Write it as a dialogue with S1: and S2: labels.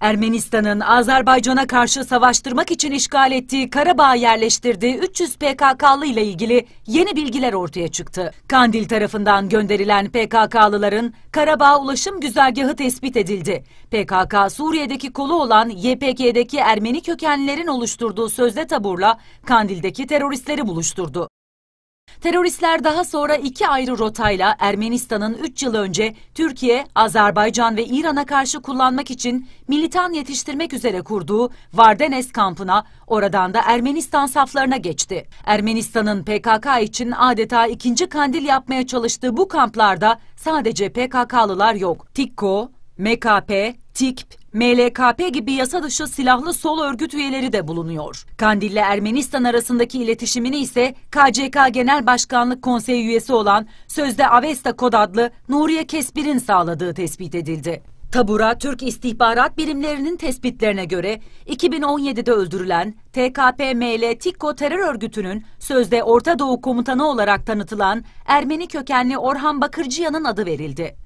S1: Ermenistan'ın Azerbaycan'a karşı savaştırmak için işgal ettiği Karabağ'a yerleştirdiği 300 PKK'lı ile ilgili yeni bilgiler ortaya çıktı. Kandil tarafından gönderilen PKK'lıların Karabağ ulaşım güzergahı tespit edildi. PKK Suriye'deki kolu olan YPG'deki Ermeni kökenlerin oluşturduğu sözde taburla Kandil'deki teröristleri buluşturdu. Teröristler daha sonra iki ayrı rotayla Ermenistan'ın 3 yıl önce Türkiye, Azerbaycan ve İran'a karşı kullanmak için militan yetiştirmek üzere kurduğu Vardenes kampına, oradan da Ermenistan saflarına geçti. Ermenistan'ın PKK için adeta ikinci kandil yapmaya çalıştığı bu kamplarda sadece PKK'lılar yok. TİKKO, MKP, TİKP, MLKP gibi yasa dışı silahlı sol örgüt üyeleri de bulunuyor. Kandille Ermenistan arasındaki iletişimini ise KCK Genel Başkanlık Konseyi üyesi olan sözde Avesta Kod adlı Nuriye Kesbir'in sağladığı tespit edildi. Tabura Türk istihbarat birimlerinin tespitlerine göre 2017'de öldürülen TKP-ML TİKKO terör örgütünün sözde Orta Doğu komutanı olarak tanıtılan Ermeni kökenli Orhan Bakırcıyan'ın adı verildi.